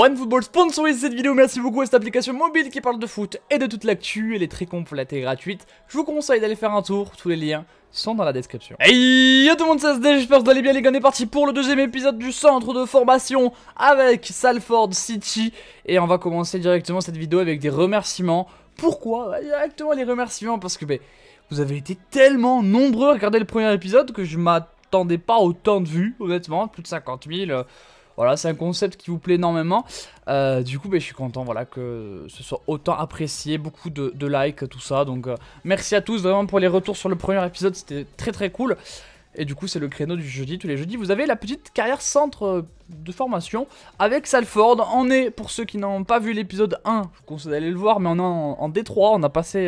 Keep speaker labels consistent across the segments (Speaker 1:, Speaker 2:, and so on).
Speaker 1: OneFootball sponsorise cette vidéo, merci beaucoup à cette application mobile qui parle de foot et de toute l'actu, elle est très complète et gratuite. Je vous conseille d'aller faire un tour, tous les liens sont dans la description. Hey yo tout le monde, ça se j'espère que vous allez bien les gars, on est parti pour le deuxième épisode du centre de formation avec Salford City et on va commencer directement cette vidéo avec des remerciements. Pourquoi bah, Directement les remerciements parce que ben, vous avez été tellement nombreux à regarder le premier épisode que je m'attendais pas autant de vues, honnêtement, plus de 50 000... Voilà, c'est un concept qui vous plaît énormément. Euh, du coup, ben, je suis content voilà, que ce soit autant apprécié, beaucoup de, likes, tout ça. Donc, euh, merci à tous vraiment pour les retours sur le premier épisode, c'était très très cool. Et du coup, c'est le créneau du jeudi. Tous les jeudis, vous avez la petite carrière centre euh, de formation avec Salford. On est, pour ceux qui n'ont pas vu l'épisode 1, je vous conseille d'aller le voir, mais on est en, D3, on a passé...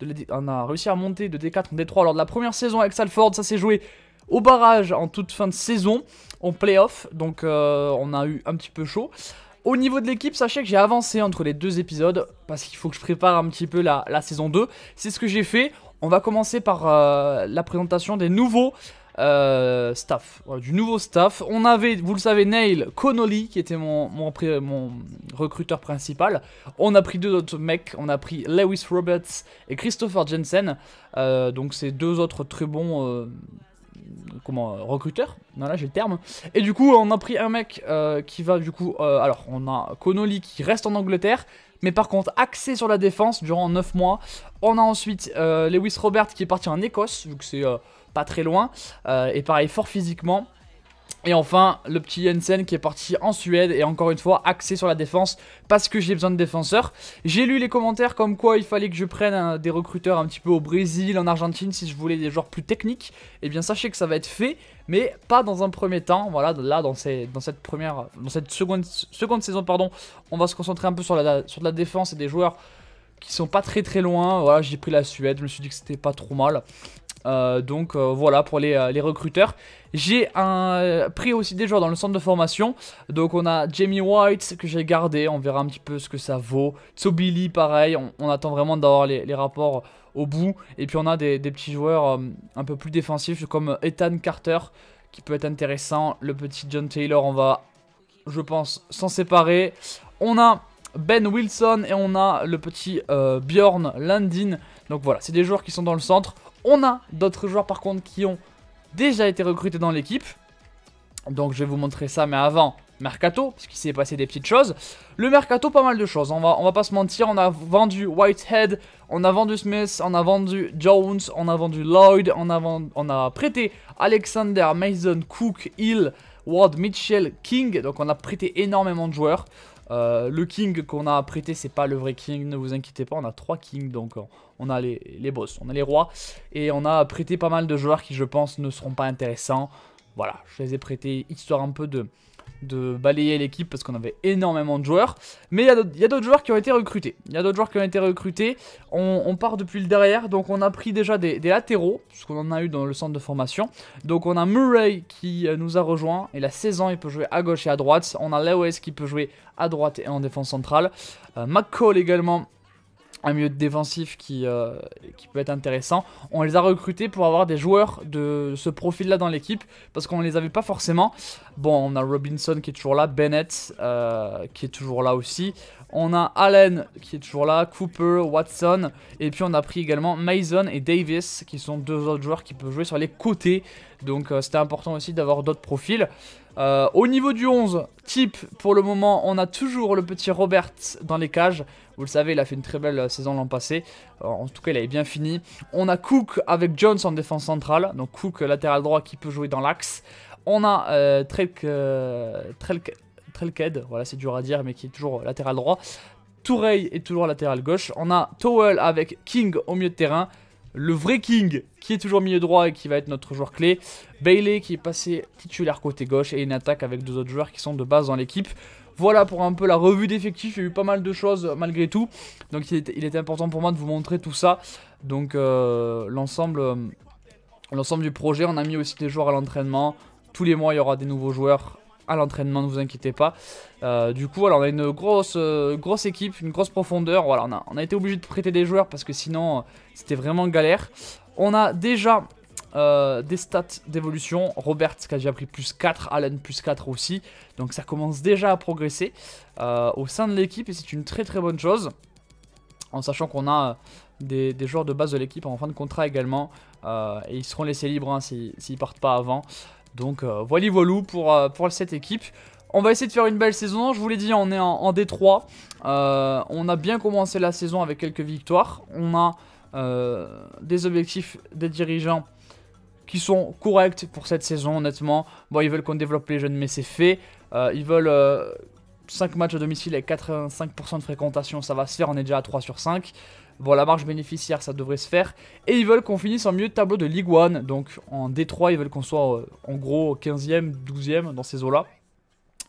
Speaker 1: de on a réussi à monter de D4 en D3 lors de la première saison avec Salford, ça s'est joué au barrage en toute fin de saison, en playoff, donc euh, on a eu un petit peu chaud. Au niveau de l'équipe, sachez que j'ai avancé entre les deux épisodes, parce qu'il faut que je prépare un petit peu la, saison 2. C'est ce que j'ai fait. On va commencer par euh, la présentation des nouveaux euh, staff, du nouveau staff. On avait, vous le savez, Neil Connolly, qui était mon, recruteur principal. On a pris deux autres mecs, on a pris Lewis Roberts et Christopher Jensen. donc ces deux autres très bons, comment euh, recruteur, Non là j'ai le terme. Et du coup on a pris un mec euh, qui va du coup, euh, alors on a Connolly qui reste en Angleterre, mais par contre axé sur la défense durant 9 mois. On a ensuite Lewis Robert qui est parti en Écosse, vu que c'est pas très loin, et pareil fort physiquement. Et enfin, le petit Jensen qui est parti en Suède et encore une fois axé sur la défense parce que j'ai besoin de défenseurs. J'ai lu les commentaires comme quoi il fallait que je prenne des recruteurs un petit peu au Brésil, en Argentine si je voulais des joueurs plus techniques. Et eh bien sachez que ça va être fait, mais pas dans un premier temps. Voilà, là dans, cette première, dans cette seconde, saison, pardon, on va se concentrer un peu sur la, sur la défense et des joueurs qui sont pas très très loin. Voilà, j'ai pris la Suède, je me suis dit que c'était pas trop mal. Euh, donc euh, voilà pour les, euh, recruteurs. J'ai pris aussi des joueurs dans le centre de formation. Donc on a Jamie White que j'ai gardé. On verra un petit peu ce que ça vaut. Tsobili pareil. On, attend vraiment d'avoir les, rapports au bout. Et puis on a des, petits joueurs un peu plus défensifs comme Ethan Carter qui peut être intéressant. Le petit John Taylor on va je pense s'en séparer. On a ben Wilson et on a le petit Bjorn Landin. Donc voilà, c'est des joueurs qui sont dans le centre. On a d'autres joueurs par contre qui ont déjà été recrutés dans l'équipe. Donc je vais vous montrer ça, mais avant, mercato, parce qu'il s'est passé des petites choses. Le mercato, pas mal de choses, on va, on va pas se mentir, on a vendu Whitehead, on a vendu Smith, on a vendu Jones, on a vendu Lloyd, on a, on a prêté Alexander, Mason, Cook, Hill, Ward, Mitchell, King, donc on a prêté énormément de joueurs. Euh, le king qu'on a prêté, c'est pas le vrai king, ne vous inquiétez pas, on a trois kings, donc euh, on a les, les boss, on a les rois, et on a prêté pas mal de joueurs qui, je pense, ne seront pas intéressants. Voilà, je les ai prêtés, histoire un peu de, de balayer l'équipe parce qu'on avait énormément de joueurs. Mais il y a d'autres joueurs qui ont été recrutés. Il y a d'autres joueurs qui ont été recrutés. On, part depuis le derrière, donc on a pris déjà des, des latéraux, qu'on en a eu dans le centre de formation. Donc on a Murray qui euh, nous a rejoint. Et la 16 ans, il peut jouer à gauche et à droite. On a Lewis qui peut jouer à droite et en défense centrale. Euh, McCall également un milieu défensif qui, euh, qui peut être intéressant. On les a recrutés pour avoir des joueurs de ce profil-là dans l'équipe, parce qu'on les avait pas forcément. Bon, on a Robinson qui est toujours là, Bennett euh, qui est toujours là aussi. On a Allen qui est toujours là, Cooper, Watson, et puis on a pris également Mason et Davis, qui sont deux autres joueurs qui peuvent jouer sur les côtés. Donc euh, c'était important aussi d'avoir d'autres profils. Euh, au niveau du 11, type, pour le moment, on a toujours le petit Robert dans les cages. Vous le savez, il a fait une très belle euh, saison l'an passé. Euh, en tout cas, il avait bien fini. On a Cook avec Jones en défense centrale. Donc Cook, latéral droit, qui peut jouer dans l'axe. On a euh, voilà, c'est dur à dire, mais qui est toujours latéral droit. Touré est toujours latéral gauche. On a Towell avec King au milieu de terrain le vrai King, qui est toujours milieu droit et qui va être notre joueur clé. Bailey, qui est passé titulaire côté gauche, et une attaque avec deux autres joueurs qui sont de base dans l'équipe. Voilà pour un peu la revue d'effectifs, il y a eu pas mal de choses euh, malgré tout. Donc il était, important pour moi de vous montrer tout ça. Donc euh, l'ensemble euh, l'ensemble du projet, on a mis aussi des joueurs à l'entraînement. Tous les mois, il y aura des nouveaux joueurs à l'entraînement, ne vous inquiétez pas. Euh, du coup, alors on a une grosse, euh, grosse équipe, une grosse profondeur. Voilà, on a, on a été obligé de prêter des joueurs parce que sinon, euh, c'était vraiment galère. On a déjà des stats d'évolution. Robert qui a déjà pris plus 4, Allen plus 4 aussi. Donc ça commence déjà à progresser au sein de l'équipe et c'est une très très bonne chose. En sachant qu'on a des, joueurs de base de l'équipe en fin de contrat également. et ils seront laissés libres hein, s'ils partent pas avant. Donc euh, voilà voilou pour, euh, pour cette équipe. On va essayer de faire une belle saison, je vous l'ai dit, on est en, D3. Euh, on a bien commencé la saison avec quelques victoires. On a des objectifs des dirigeants qui sont corrects pour cette saison, honnêtement. Bon, ils veulent qu'on développe les jeunes, mais c'est fait. ils veulent 5 matchs à domicile avec 85% de fréquentation, ça va se faire, on est déjà à 3 sur 5. Bon, la marge bénéficiaire, ça devrait se faire. Et ils veulent qu'on finisse en milieu de tableau de Ligue One, Donc en D3, ils veulent qu'on soit euh, en gros 15e, 12e dans ces eaux-là.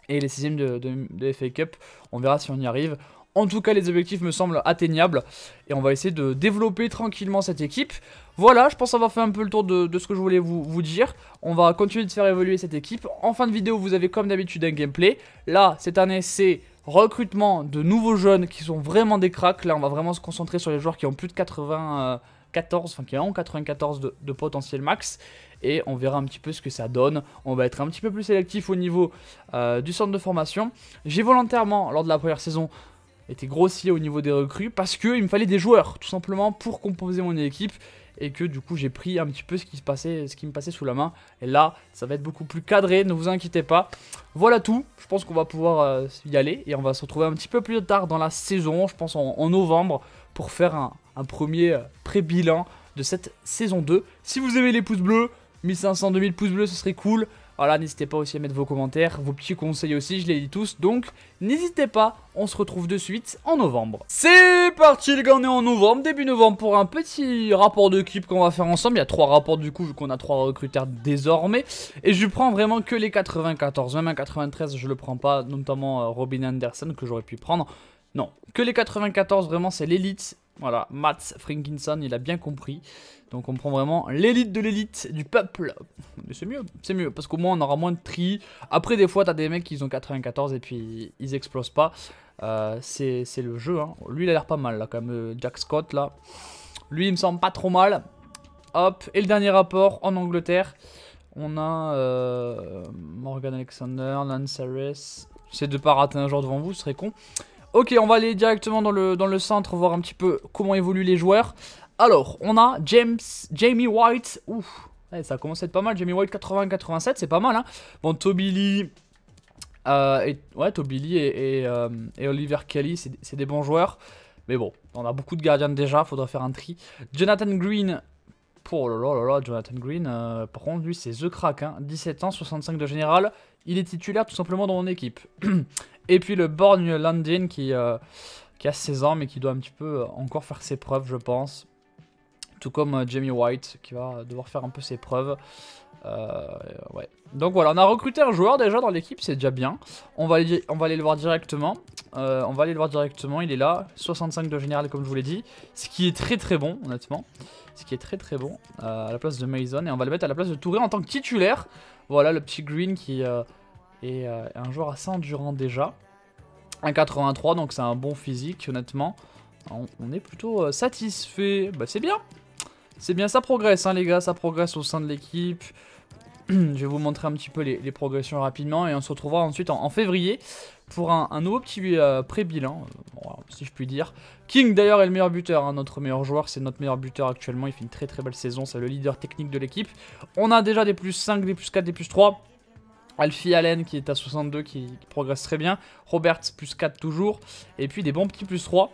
Speaker 1: Et les 16 e de, de, FA Cup. On verra si on y arrive. En tout cas, les objectifs me semblent atteignables. Et on va essayer de développer tranquillement cette équipe. Voilà, je pense avoir fait un peu le tour de, ce que je voulais vous, vous, dire. On va continuer de faire évoluer cette équipe. En fin de vidéo, vous avez comme d'habitude un gameplay. Là, cette année, c'est recrutement de nouveaux jeunes qui sont vraiment des cracks. Là, on va vraiment se concentrer sur les joueurs qui ont plus de 94, enfin qui ont 94 de, potentiel max. Et on verra un petit peu ce que ça donne. On va être un petit peu plus sélectif au niveau euh, du centre de formation. J'ai volontairement, lors de la première saison, été grossier au niveau des recrues parce qu'il me fallait des joueurs, tout simplement, pour composer mon équipe et que du coup j'ai pris un petit peu ce qui, se passait, ce qui me passait sous la main. Et là, ça va être beaucoup plus cadré, ne vous inquiétez pas. Voilà tout, je pense qu'on va pouvoir euh, y aller et on va se retrouver un petit peu plus tard dans la saison, je pense en, novembre, pour faire un, premier euh, pré-bilan de cette saison 2. Si vous aimez les pouces bleus, 1500, 2000 pouces bleus, ce serait cool. Voilà, n'hésitez pas aussi à mettre vos commentaires, vos petits conseils aussi, je les lis tous. Donc, n'hésitez pas, on se retrouve de suite en novembre. C'est parti les gars, on est en novembre, début novembre pour un petit rapport d'équipe qu'on va faire ensemble. Il y a trois rapports du coup, vu qu'on a trois recruteurs désormais. Et je prends vraiment que les 94, même un 93, je le prends pas, notamment euh, Robin Anderson que j'aurais pu prendre. Non, que les 94, vraiment c'est l'élite voilà, Mats Frankinson, il a bien compris. Donc on prend vraiment l'élite de l'élite du peuple. c'est mieux, c'est mieux, parce qu'au moins on aura moins de tri. Après des fois, t'as des mecs qui ont 94 et puis ils explosent pas. Euh, c'est le jeu, hein. Lui, il a l'air pas mal, là, quand même, euh, Jack Scott, là. Lui, il me semble pas trop mal. Hop, et le dernier rapport en Angleterre. On a euh, Morgan Alexander, Lance Harris. J'essaie de pas rater un joueur devant vous, ce serait con. Ok, on va aller directement dans le, dans le centre, voir un petit peu comment évoluent les joueurs. Alors, on a James, Jamie White. Ouh, eh, ça commence à être pas mal. Jamie White 80-87, c'est pas mal. Hein. Bon, Toby Lee. Euh, et, ouais, Toby euh, et, Oliver Kelly, c'est des bons joueurs. Mais bon, on a beaucoup de gardiens déjà, faudra faire un tri. Jonathan Green, Oh là là là Jonathan Green, euh, par contre, lui, c'est The Crack, 17 hein. ans, 65 de général. Il est titulaire tout simplement dans mon équipe. Et puis le borgne Landin qui, euh, qui a 16 ans mais qui doit un petit peu euh, encore faire ses preuves je pense. Tout comme euh, Jamie White qui va devoir faire un peu ses preuves. ouais. Donc voilà, on a recruté un joueur déjà dans l'équipe, c'est déjà bien. On va, aller, on va aller le voir directement. on va aller le voir directement, il est là. 65 de général comme je vous l'ai dit. Ce qui est très très bon, honnêtement. Ce qui est très très bon à la place de Mason. Et on va le mettre à la place de Touré en tant que titulaire. Voilà le petit Green qui, et euh, un joueur assez endurant déjà. 83 donc c'est un bon physique, honnêtement. On, est plutôt euh, satisfait. Bah, c'est bien. C'est bien, ça progresse, hein, les gars. Ça progresse au sein de l'équipe. Je vais vous montrer un petit peu les, progressions rapidement. Et on se retrouvera ensuite en, février pour un, un nouveau petit euh, pré-bilan, si je puis dire. King, d'ailleurs, est le meilleur buteur. Hein, notre meilleur joueur, c'est notre meilleur buteur actuellement. Il fait une très très belle saison. C'est le leader technique de l'équipe. On a déjà des plus 5, des plus 4, des plus 3. Alfie Allen qui est à 62 qui, progresse très bien. Roberts plus 4 toujours. Et puis des bons petits plus 3.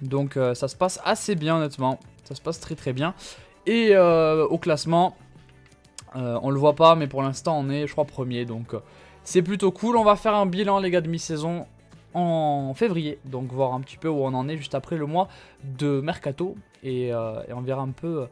Speaker 1: Donc euh, ça se passe assez bien honnêtement. Ça se passe très très bien. Et euh, au classement, euh, on le voit pas mais pour l'instant on est je crois premier. Donc c'est plutôt cool. On va faire un bilan les gars de mi-saison en février. Donc voir un petit peu où on en est juste après le mois de Mercato. et on verra un peu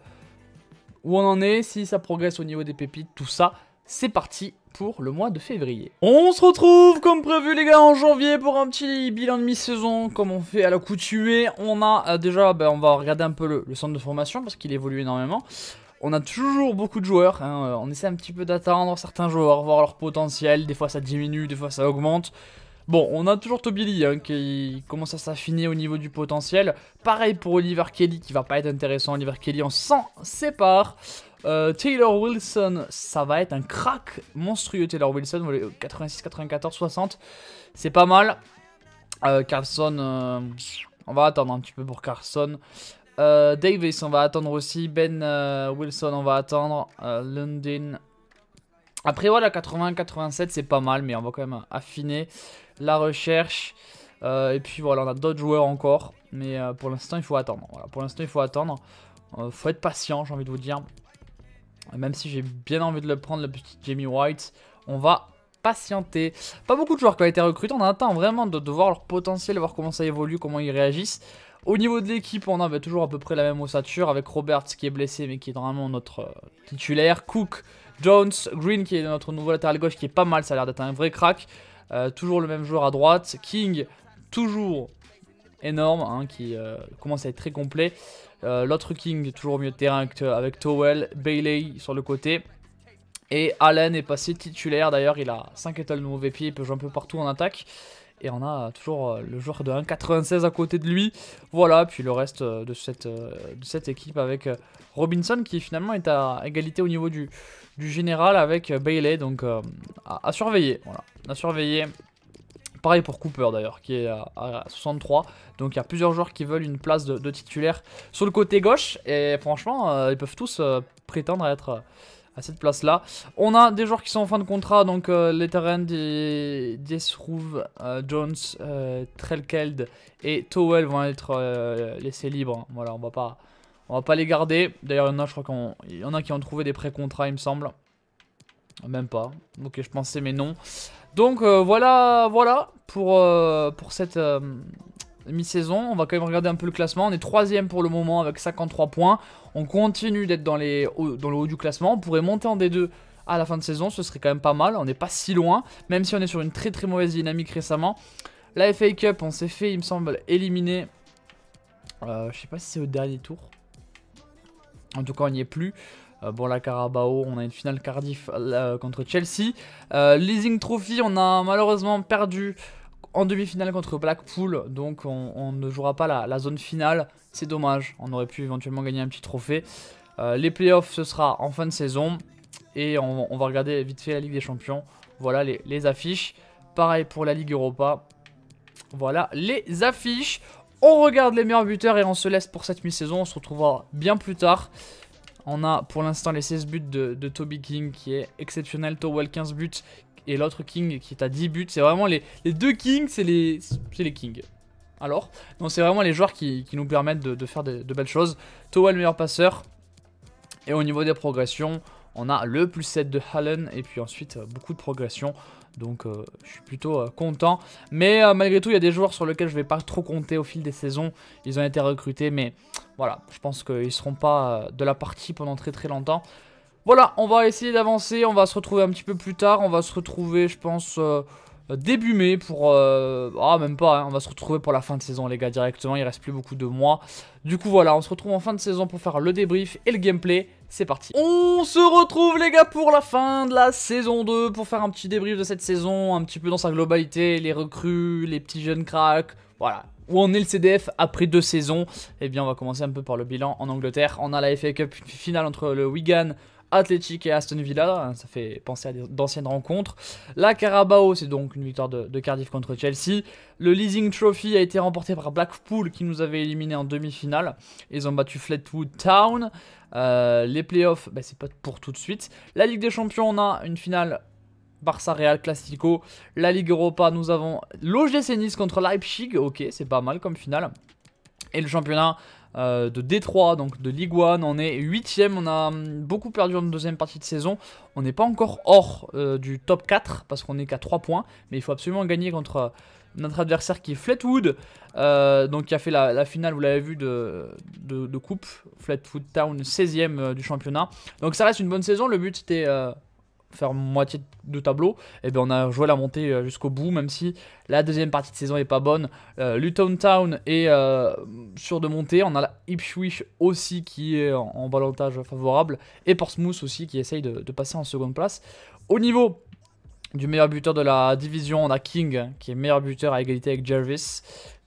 Speaker 1: où on en est, si ça progresse au niveau des pépites, tout ça c'est parti pour le mois de février. On se retrouve comme prévu les gars en janvier pour un petit bilan de mi-saison comme on fait à la tuer On a euh, déjà, ben, on va regarder un peu le, centre de formation parce qu'il évolue énormément. On a toujours beaucoup de joueurs, hein, euh, on essaie un petit peu d'attendre certains joueurs, voir leur potentiel, des fois ça diminue, des fois ça augmente. Bon, on a toujours Tobili hein, qui commence à s'affiner au niveau du potentiel. Pareil pour Oliver Kelly qui va pas être intéressant. Oliver Kelly, on s'en sépare. Euh, Taylor Wilson, ça va être un crack monstrueux. Taylor Wilson, 86, 94, 60. C'est pas mal. Euh, Carson, euh, on va attendre un petit peu pour Carson. Davis, on va attendre aussi. Ben Wilson, on va attendre. London. Après, voilà, 80, 87, c'est pas mal, mais on va quand même affiner la recherche. et puis voilà, on a d'autres joueurs encore. Mais pour l'instant, il faut attendre. pour l'instant, il faut attendre. faut être patient, j'ai envie de vous dire. Même si j'ai bien envie de le prendre, le petit Jamie White, on va patienter. Pas beaucoup de joueurs qui ont été recrutés, on attend vraiment de, voir leur potentiel, voir comment ça évolue, comment ils réagissent. Au niveau de l'équipe, on a toujours à peu près la même ossature, avec Roberts qui est blessé mais qui est normalement notre euh, titulaire. Cook, Jones, Green qui est notre nouveau latéral gauche qui est pas mal, ça a l'air d'être un vrai crack. Euh, toujours le même joueur à droite. King, toujours énorme, hein, qui euh, commence à être très complet. Euh, l'autre King, toujours au de terrain euh, avec Towell, Bailey sur le côté. Et Allen est passé titulaire, d'ailleurs il a 5 étoiles de mauvais pied, il peut jouer un peu partout en attaque. Et on a toujours le joueur de 1,96 à côté de lui. Voilà, puis le reste de cette, de cette équipe avec Robinson qui finalement est à égalité au niveau du, du général avec Bailey. Donc à surveiller, voilà, à surveiller. Pareil pour Cooper d'ailleurs, qui est à, 63. Donc il y a plusieurs joueurs qui veulent une place de, titulaire sur le côté gauche. Et franchement, euh, ils peuvent tous euh, prétendre à être euh, à cette place là. On a des joueurs qui sont en fin de contrat, donc les terrains Jones, Trelkeld et Towell vont être laissés libres. Voilà, on va pas, on va pas les garder. D'ailleurs, il y en a, je crois qu'on, il y en a qui ont trouvé des pré-contrats, il me semble. Même pas. Ok, je pensais, mais non. Donc voilà, voilà pour, euh, pour cette euh, mi-saison. On va quand même regarder un peu le classement. On est troisième pour le moment avec 53 points. On continue d'être dans, dans le haut du classement. On pourrait monter en D2 à la fin de saison. Ce serait quand même pas mal. On n'est pas si loin, même si on est sur une très très mauvaise dynamique récemment. La FA Cup, on s'est fait, il me semble, éliminer. Euh, je sais pas si c'est au dernier tour. En tout cas, on n'y est plus. Euh, bon, la Carabao, on a une finale Cardiff euh, contre Chelsea. Euh, Leasing Trophy, on a malheureusement perdu en demi-finale contre Blackpool, donc on, ne jouera pas la, zone finale. C'est dommage, on aurait pu éventuellement gagner un petit trophée. les playoffs, ce sera en fin de saison. Et on, va regarder vite fait la Ligue des Champions. Voilà les, les affiches. Pareil pour la Ligue Europa. Voilà les affiches. On regarde les meilleurs buteurs et on se laisse pour cette mi-saison. On se retrouvera bien plus tard. On a pour l'instant les 16 buts de, Toby King qui est exceptionnel. Towell 15 buts et l'autre King qui est à 10 buts. C'est vraiment les, deux Kings, c'est les, les Kings. Alors, donc c'est vraiment les joueurs qui, nous permettent de, faire de, belles choses. Towell meilleur passeur. Et au niveau des progressions, on a le plus 7 de Hallen et puis ensuite euh, beaucoup de progressions. Donc euh, je suis plutôt euh, content. Mais euh, malgré tout, il y a des joueurs sur lesquels je vais pas trop compter au fil des saisons. Ils ont été recrutés, mais voilà, je pense qu'ils seront pas de la partie pendant très très longtemps. Voilà, on va essayer d'avancer, on va se retrouver un petit peu plus tard. On va se retrouver, je pense, euh, début mai pour... Euh, ah même pas, hein. on va se retrouver pour la fin de saison les gars directement, il reste plus beaucoup de mois. Du coup voilà, on se retrouve en fin de saison pour faire le débrief et le gameplay, c'est parti. On se retrouve les gars pour la fin de la saison 2, pour faire un petit débrief de cette saison, un petit peu dans sa globalité, les recrues, les petits jeunes cracks, voilà. Où en est le CDF après deux saisons et eh bien on va commencer un peu par le bilan en Angleterre. On a la FA Cup finale entre le Wigan Athletic et Aston Villa, ça fait penser à d'anciennes rencontres. La Carabao, c'est donc une victoire de, Cardiff contre Chelsea. Le Leasing Trophy a été remporté par Blackpool qui nous avait éliminé en demi-finale. Ils ont battu Fleetwood Town. Euh, les playoffs, ben, c'est pas pour tout de suite. La Ligue des Champions, on a une finale Barça Real Classico. La Ligue Europa, nous avons l'OGC Nice contre Leipzig. Ok, c'est pas mal comme finale. Et le championnat, euh, de Détroit, donc de Ligue 1. On est 8ème, on a hum, beaucoup perdu en deuxième partie de saison. On n'est pas encore hors euh, du top 4 parce qu'on n'est qu'à 3 points. Mais il faut absolument gagner contre euh, notre adversaire qui est Flatwood donc qui a fait la, finale, vous l'avez vu, de, de, Coupe. Flatwood Town 16ème du championnat. Donc ça reste une bonne saison. Le but c'était faire moitié de tableau, et eh bien on a joué la montée euh, jusqu'au bout, même si la deuxième partie de saison n'est pas bonne. Euh, Luton Town est euh, sûr de monter, on a la Ipswich aussi qui est en, balantage favorable, et Portsmouth aussi qui essaye de, passer en seconde place. Au niveau du meilleur buteur de la division, on a King qui est meilleur buteur à égalité avec Jervis,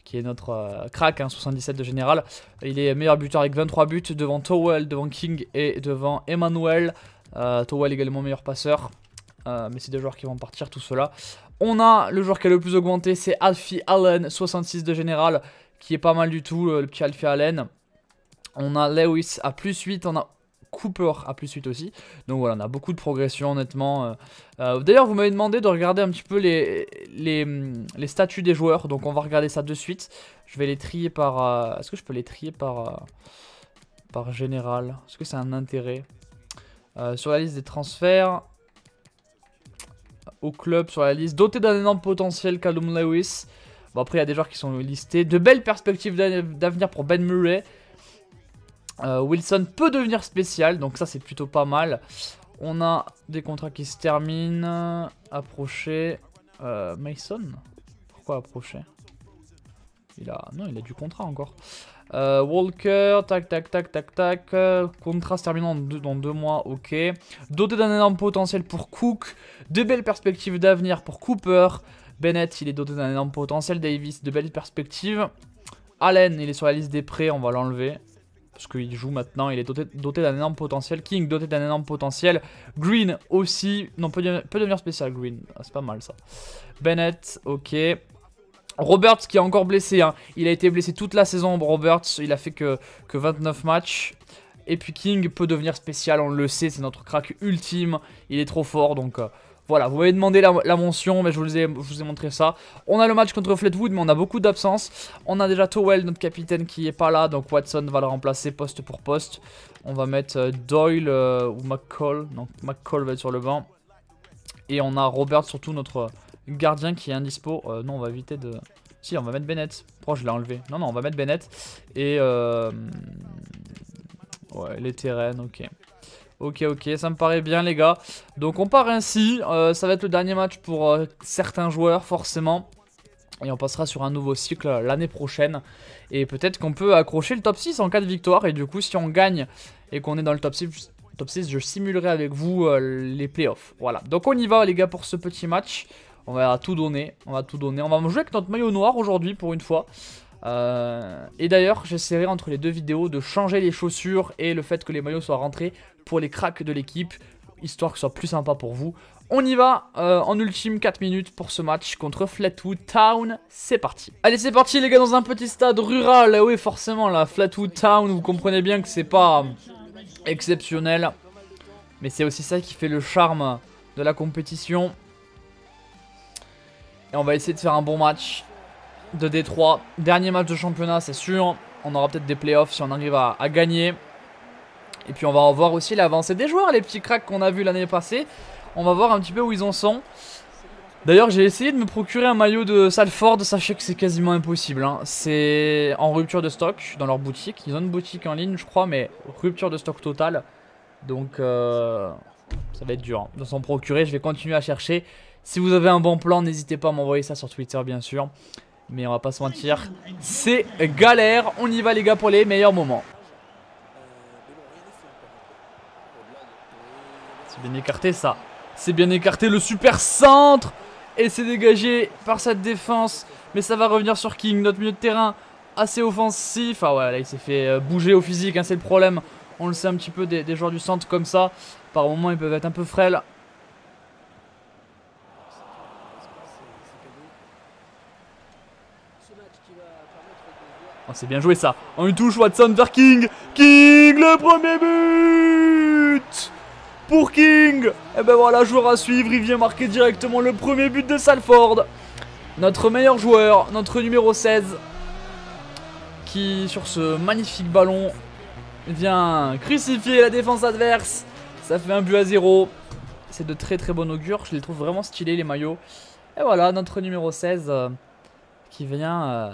Speaker 1: qui est notre crack, 77 hein, de général. Il est meilleur buteur avec 23 buts devant Towell, devant King et devant Emmanuel. Euh, Towell également meilleur passeur. Euh, mais c'est des joueurs qui vont partir, tout cela. On a le joueur qui a le plus augmenté, c'est Alfie Allen, 66 de général, qui est pas mal du tout, euh, le petit Alfie Allen. On a Lewis à plus 8, on a Cooper à plus 8 aussi. Donc voilà, on a beaucoup de progression honnêtement. Euh, d'ailleurs, vous m'avez demandé de regarder un petit peu les, mm, les, statuts des joueurs. Donc on va regarder ça de suite. Je vais les trier par... Est-ce que je peux les trier par... par général Est-ce que c'est un intérêt euh, sur la liste des transferts, au club sur la liste. Doté d'un énorme potentiel, Callum Lewis. Bon, après, il y a des joueurs qui sont listés. De belles perspectives d'avenir pour Ben Murray. Euh, Wilson peut devenir spécial, donc ça, c'est plutôt pas mal. On a des contrats qui se terminent. Approcher. Euh, Mason Pourquoi approcher il a, non, il a du contrat encore. Euh, Walker, tac, tac, tac, tac, tac. Euh, contrat se terminant dans, deux, mois, ok. Doté d'un énorme potentiel pour Cook. De belles perspectives d'avenir pour Cooper. Bennett, il est doté d'un énorme potentiel. Davis, de belles perspectives. Allen, il est sur la liste des prêts, on va l'enlever. Parce qu'il joue maintenant, il est doté, d'un énorme potentiel. King, doté d'un énorme potentiel. Green aussi. Non, peut, devenir, spécial, Green. Ah, c'est pas mal ça. Bennett, ok. Roberts qui est encore blessé, hein. il a été blessé toute la saison Roberts, il a fait que, 29 matchs. Et puis King peut devenir spécial, on le sait, c'est notre crack ultime, il est trop fort donc... Euh, voilà, vous m'avez demandé la, mention, mais je vous, ai, montré ça. On a le match contre Fleetwood, mais on a beaucoup d'absence, On a déjà Towell, notre capitaine, qui est pas là, donc Watson va le remplacer poste pour poste. On va mettre euh, Doyle euh, ou McCall, donc McCall va être sur le banc. Et on a Robert, surtout notre Gardien qui est indispo. Euh, non, on va éviter de... Si, on va mettre Bennett. Oh je l'ai enlevé Non, non, on va mettre Bennett. Et... Euh, ouais, les terrains, ok. Ok, ok, ça me paraît bien les gars. Donc on part ainsi. Euh, ça va être le dernier match pour certains joueurs, forcément. Et on passera sur un nouveau cycle l'année prochaine. Et peut-être qu'on peut accrocher le top 6 en cas de victoire. Et du coup, si on gagne et qu'on est dans le top 6, top 6 je simulerai avec vous les playoffs. Voilà, donc on y va les gars pour ce petit match. On va tout donner, on va tout donner. On va jouer avec notre maillot noir aujourd'hui pour une fois. Euh, et d'ailleurs, j'essaierai entre les deux vidéos de changer les chaussures et le fait que les maillots soient rentrés pour les cracks de l'équipe, histoire que ce soit plus sympa pour vous. On y va euh, en ultime 4 minutes pour ce match contre Flatwood Town. C'est parti. Allez, c'est parti les gars dans un petit stade rural. Ah oui, forcément, là, Flatwood Town, vous comprenez bien que c'est pas exceptionnel. Mais c'est aussi ça qui fait le charme de la compétition. Et on va essayer de faire un bon match de Détroit. Dernier match de championnat, c'est sûr. On aura peut-être des playoffs si on arrive à, gagner. Et puis on va voir aussi l'avancée des joueurs, les petits cracks qu'on a vus l'année passée. On va voir un petit peu où ils en sont. D'ailleurs, j'ai essayé de me procurer un maillot de Salford. Sachez que c'est quasiment impossible. Hein. C'est en rupture de stock dans leur boutique. Ils ont une boutique en ligne, je crois, mais rupture de stock totale. Donc, euh, ça va être dur hein, de s'en procurer. Je vais continuer à chercher. Si vous avez un bon plan, n'hésitez pas à m'envoyer ça sur Twitter, bien sûr. Mais on va pas se mentir, c'est galère. On y va, les gars, pour les meilleurs moments. C'est bien écarté, ça. C'est bien écarté, le super centre Et c'est dégagé par cette défense. Mais ça va revenir sur King, notre milieu de terrain assez offensif. Ah ouais, là, il s'est fait euh, bouger au physique, hein, c'est le problème. On le sait un petit peu des, des joueurs du centre comme ça. Par moments, ils peuvent être un peu frêles. On oh, s'est bien joué ça. En une touche, Watson vers King. King, le premier but Pour King Et eh ben voilà, joueur à suivre. Il vient marquer directement le premier but de Salford. Notre meilleur joueur, notre numéro 16. Qui, sur ce magnifique ballon, vient crucifier la défense adverse. Ça fait un but à zéro. C'est de très très bon augure. Je les trouve vraiment stylés les maillots. Et voilà, notre numéro 16 euh, qui vient... Euh,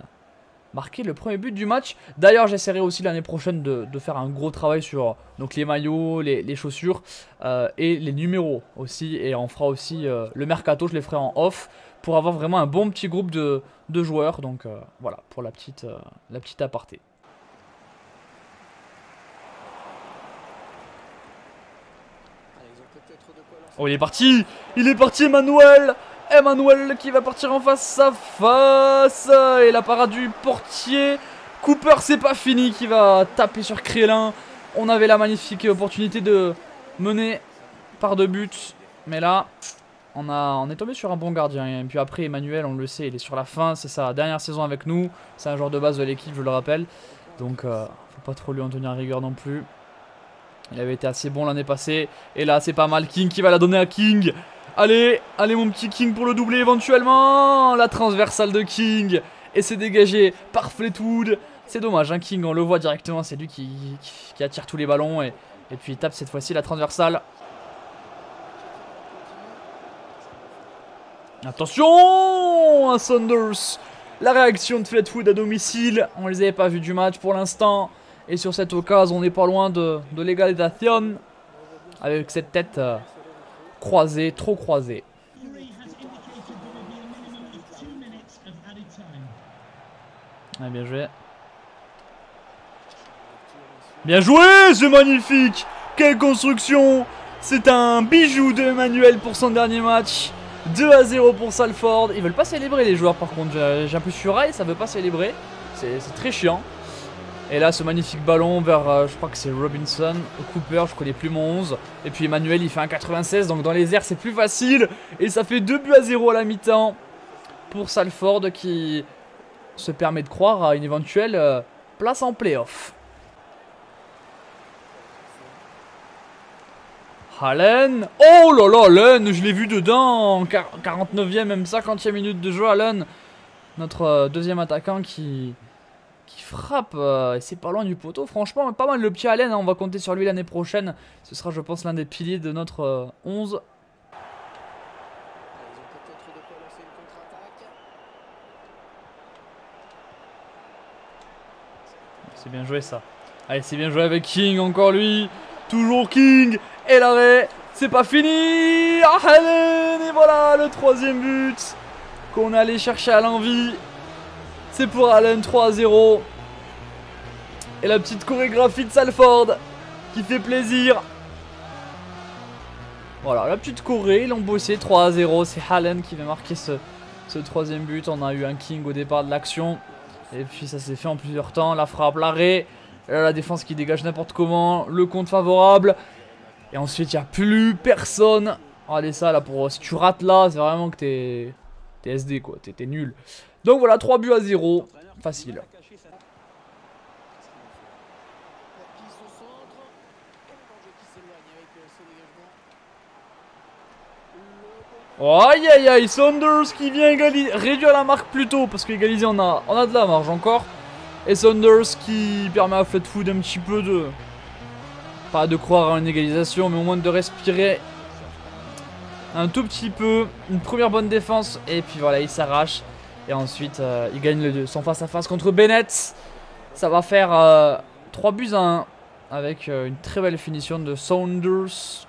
Speaker 1: Marquer le premier but du match. D'ailleurs, j'essaierai aussi l'année prochaine de, faire un gros travail sur donc, les maillots, les, chaussures euh, et les numéros aussi. Et on fera aussi euh, le mercato, je les ferai en off pour avoir vraiment un bon petit groupe de, joueurs. Donc euh, voilà, pour la petite, la petite aparté. Oh, il est parti Il est parti, Emmanuel Emmanuel qui va partir en face à face. Et la parade du portier. Cooper, c'est pas fini, qui va taper sur Crélin. On avait la magnifique opportunité de mener par deux buts. Mais là, on, a, on est tombé sur un bon gardien. Et puis après, Emmanuel, on le sait, il est sur la fin. C'est sa dernière saison avec nous. C'est un joueur de base de l'équipe, je le rappelle. Donc, euh, faut pas trop lui en tenir rigueur non plus. Il avait été assez bon l'année passée. Et là, c'est pas mal. King qui va la donner à King. Allez, allez mon petit King pour le doubler éventuellement. La transversale de King. Et c'est dégagé par Fleetwood. C'est dommage, hein, King, on le voit directement. C'est lui qui, attire tous les ballons. Et, puis il tape cette fois-ci la transversale. Attention à Saunders. La réaction de Fleetwood à domicile. On les avait pas vus du match pour l'instant. Et sur cette occasion, on n'est pas loin de, de l'égalisation. Avec cette tête... Euh, croisé, trop croisé. Ah, bien joué. Bien joué, c'est magnifique Quelle construction C'est un bijou de Manuel pour son dernier match. 2 à 0 pour Salford. Ils veulent pas célébrer les joueurs par contre. j'ai peu sur rail ça veut pas célébrer. C'est très chiant. Et là, ce magnifique ballon vers, euh, je crois que c'est Robinson, Cooper, je connais plus mon 11. Et puis Emmanuel, il fait un 96, donc dans les airs, c'est plus facile. Et ça fait 2 buts à 0 à la mi-temps pour Salford qui se permet de croire à une éventuelle euh, place en playoff. Allen. Oh là là, Allen, je l'ai vu dedans. 49e, même 50e minute de jeu, Allen. Notre euh, deuxième attaquant qui frappe. Euh, et c'est pas loin du poteau. Franchement, pas mal le pied Allen. Hein. on va compter sur lui l'année prochaine. Ce sera, je pense, l'un des piliers de notre 11. Euh, c'est bien joué ça. Allez, c'est bien joué avec King, encore lui. Toujours King. Et l'arrêt. C'est pas fini. Ah, Allen. Et voilà le troisième but qu'on allait chercher à l'envie. C'est pour Allen 3 0. Et la petite chorégraphie de Salford qui fait plaisir. Voilà, la petite Corée, ils l'ont bossé 3 0. C'est Allen qui va marquer ce, troisième but. On a eu un king au départ de l'action. Et puis ça s'est fait en plusieurs temps. La frappe, l'arrêt. La défense qui dégage n'importe comment. Le compte favorable. Et ensuite, il n'y a plus personne. Allez, ça, là, pour si tu rates là, c'est vraiment que t'es TSD SD quoi, t'étais nul. Donc voilà, 3 buts à 0. Facile. Aïe aïe aïe, Saunders qui vient égaliser, réduire la marque plutôt parce qu'égaliser on a, on a de la marge encore. Et Saunders qui permet à Flatfood un petit peu de. Pas de croire à une égalisation, mais au moins de respirer un tout petit peu. Une première bonne défense. Et puis voilà, il s'arrache. Et ensuite, euh, il gagne le Son face-à-face contre Bennett. Ça va faire 3 euh, buts à 1. Avec euh, une très belle finition de Saunders.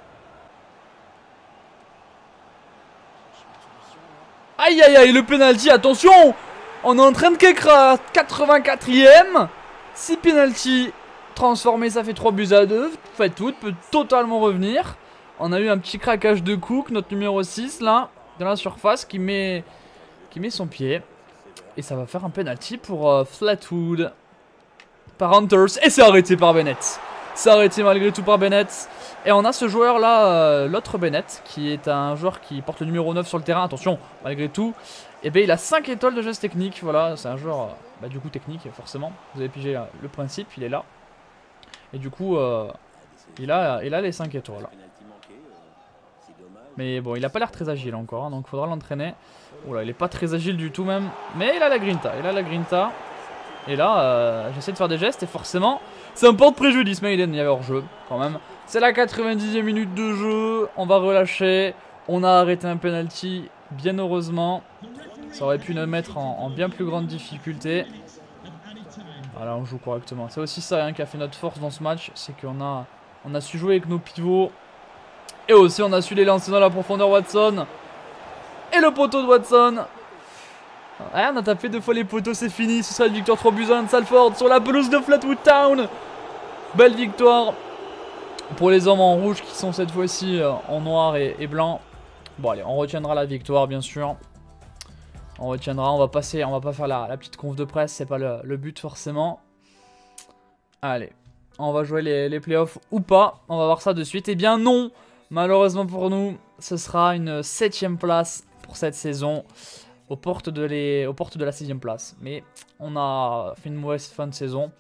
Speaker 1: Aïe aïe aïe, le penalty, attention On est en train de kicker 84ème. 6 penalty Transformé ça fait 3 buts à 2. Faites tout, peut totalement revenir. On a eu un petit craquage de Cook, notre numéro 6 là, dans la surface qui met, qui met son pied. Et ça va faire un penalty pour euh, Flatwood. Par Hunters. Et c'est arrêté par Bennett. C'est arrêté malgré tout par Bennett. Et on a ce joueur là, euh, l'autre Bennett, qui est un joueur qui porte le numéro 9 sur le terrain. Attention, malgré tout. Et eh bien il a 5 étoiles de geste technique. Voilà, c'est un joueur euh, bah, du coup technique, forcément. Vous avez pigé le principe, il est là. Et du coup, il, a, il a les 5 étoiles. Mais bon, il a pas l'air très agile encore, Donc hein, donc faudra l'entraîner. Oula, il est pas très agile du tout même. Mais il a la grinta, il a la grinta. Et là, euh, j'essaie de faire des gestes et forcément, un port de préjudice, mais il est avait hors-jeu quand même. C'est la 90e minute de jeu, on va relâcher. On a arrêté un penalty, bien heureusement. Ça aurait pu nous mettre en, bien plus grande difficulté. Voilà, on joue correctement. C'est aussi ça rien hein, qui a fait notre force dans ce match, c'est qu'on a, on a su jouer avec nos pivots, et aussi, on a su les lancer dans la profondeur Watson. Et le poteau de Watson. on a tapé deux fois les poteaux, c'est fini. Ce sera une victoire 3 buts 1 de Salford sur la pelouse de Flatwood Town. Belle victoire pour les hommes en rouge qui sont cette fois-ci euh, en noir et, blanc. Bon, allez, on retiendra la victoire, bien sûr. On retiendra, on va passer, on va pas faire la, petite conf de presse, c'est pas le, but forcément. Allez, on va jouer les, les playoffs ou pas, on va voir ça de suite. Eh bien non, Malheureusement pour nous, ce sera une septième place pour cette saison aux portes de, la 6 place. Mais on a fait une mauvaise fin de saison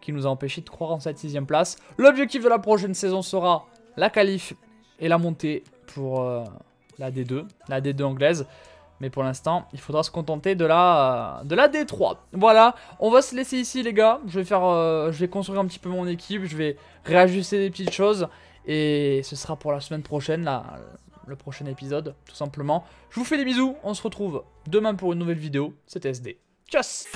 Speaker 1: qui nous a empêché de croire en cette sixième place. L'objectif de la prochaine saison sera la qualif et la montée pour euh, la D2, la D2 anglaise. Mais pour l'instant, il faudra se contenter de la, euh, D3. Voilà, on va se laisser ici les gars. Je vais, faire, euh, je vais construire un petit peu mon équipe, je vais réajuster des petites choses. Et ce sera pour la semaine prochaine, le prochain épisode, tout simplement. Je vous fais des bisous, on se retrouve demain pour une nouvelle vidéo. C'était SD. Tchuss